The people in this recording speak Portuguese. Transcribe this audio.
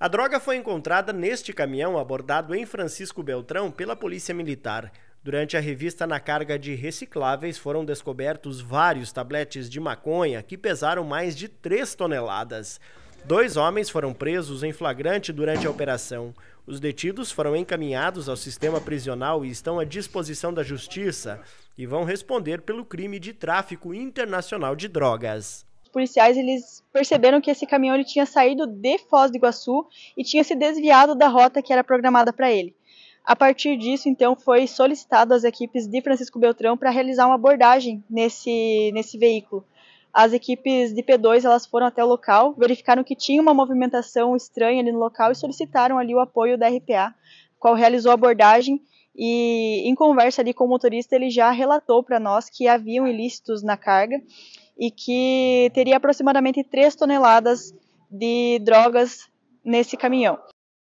A droga foi encontrada neste caminhão abordado em Francisco Beltrão pela Polícia Militar. Durante a revista na carga de recicláveis foram descobertos vários tabletes de maconha que pesaram mais de 3 toneladas. Dois homens foram presos em flagrante durante a operação. Os detidos foram encaminhados ao sistema prisional e estão à disposição da justiça e vão responder pelo crime de tráfico internacional de drogas os policiais eles perceberam que esse caminhão ele tinha saído de Foz do Iguaçu e tinha se desviado da rota que era programada para ele. A partir disso, então, foi solicitado às equipes de Francisco Beltrão para realizar uma abordagem nesse, nesse veículo. As equipes de P2 elas foram até o local, verificaram que tinha uma movimentação estranha ali no local e solicitaram ali o apoio da RPA, qual realizou a abordagem e em conversa ali com o motorista, ele já relatou para nós que haviam ilícitos na carga e que teria aproximadamente 3 toneladas de drogas nesse caminhão.